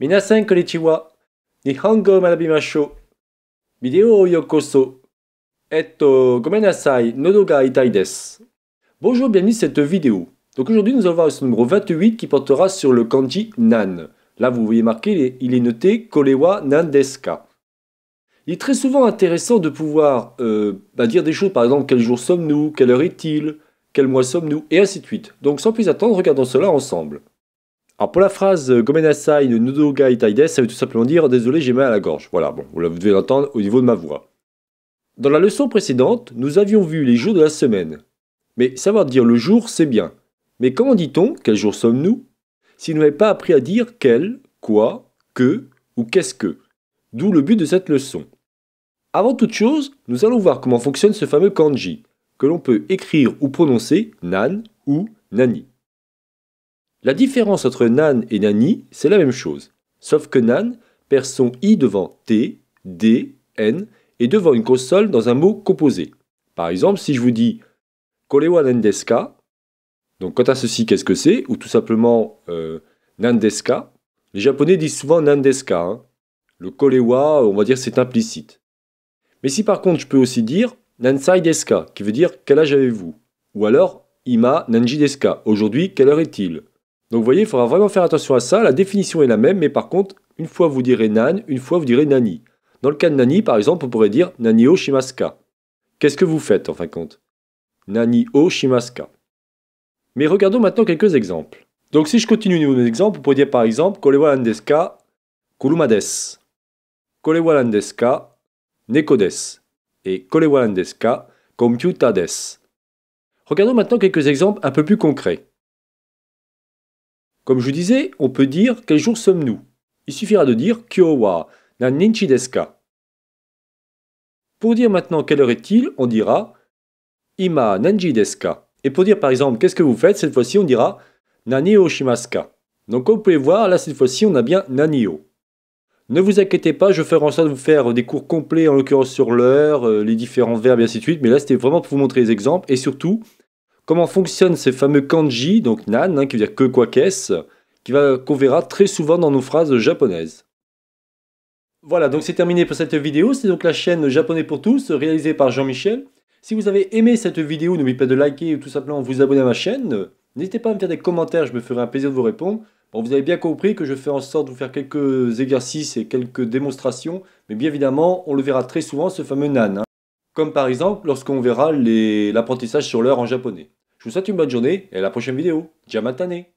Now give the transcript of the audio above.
Minasan konnichiwa. Nihongo manabimashou. Video yokoso. Etto Bonjour, bienvenue cette vidéo. Donc aujourd'hui, nous allons voir ce numéro 28 qui portera sur le kanji nan. Là, vous voyez marqué, il est noté kolewa nan Il est très souvent intéressant de pouvoir euh, bah, dire des choses, par exemple, quel jour sommes-nous, quelle heure est-il, quel mois sommes-nous, et ainsi de suite. Donc sans plus attendre, regardons cela ensemble. Alors pour la phrase euh, Gomenasai nudoga et Taides, ça veut tout simplement dire désolé j'ai mal à la gorge. Voilà, bon, vous devez l'entendre au niveau de ma voix. Dans la leçon précédente, nous avions vu les jours de la semaine. Mais savoir dire le jour, c'est bien. Mais comment dit-on quel jour sommes-nous si nous n'avons pas appris à dire quel, quoi, que ou qu'est-ce que D'où le but de cette leçon. Avant toute chose, nous allons voir comment fonctionne ce fameux kanji, que l'on peut écrire ou prononcer nan ou nani. La différence entre nan et nani, c'est la même chose, sauf que nan perd son i devant t, d, n et devant une console dans un mot composé. Par exemple, si je vous dis kolewa nandeska, donc quant à ceci, qu'est-ce que c'est Ou tout simplement euh, nandeska. Les japonais disent souvent nandeska. Hein. Le kolewa, on va dire, c'est implicite. Mais si par contre, je peux aussi dire nansai qui veut dire quel âge avez-vous Ou alors ima nanji aujourd'hui, quelle heure est-il donc vous voyez, il faudra vraiment faire attention à ça. La définition est la même, mais par contre, une fois vous direz nan, une fois vous direz nani. Dans le cas de nani, par exemple, on pourrait dire nani o shimaska. Qu'est-ce que vous faites en fin de compte Nani o shimaska. Mais regardons maintenant quelques exemples. Donc si je continue au niveau des exemples, on pourrait dire par exemple kolewa landeska kuruma nekodes Et kolewa landeska Regardons maintenant quelques exemples un peu plus concrets. Comme je disais, on peut dire quel jour sommes-nous. Il suffira de dire Kyo wa na Pour dire maintenant quelle heure est-il, on dira Ima nanji deska. Et pour dire par exemple qu'est-ce que vous faites, cette fois-ci on dira Nani o shimaska. Donc comme vous pouvez voir, là cette fois-ci on a bien nani o. Ne vous inquiétez pas, je ferai en sorte de vous faire des cours complets en l'occurrence sur l'heure, euh, les différents verbes et ainsi de suite, mais là c'était vraiment pour vous montrer les exemples et surtout comment fonctionnent ces fameux kanji, donc nan, hein, qui veut dire que quoi qu'est-ce, qu'on verra très souvent dans nos phrases japonaises. Voilà, donc c'est terminé pour cette vidéo. C'est donc la chaîne Japonais pour tous, réalisée par Jean-Michel. Si vous avez aimé cette vidéo, n'oubliez pas de liker ou tout simplement vous abonner à ma chaîne. N'hésitez pas à me faire des commentaires, je me ferai un plaisir de vous répondre. Bon, vous avez bien compris que je fais en sorte de vous faire quelques exercices et quelques démonstrations, mais bien évidemment, on le verra très souvent, ce fameux nan. Hein. Comme par exemple lorsqu'on verra l'apprentissage sur l'heure en japonais. Je vous souhaite une bonne journée et à la prochaine vidéo. diamantané.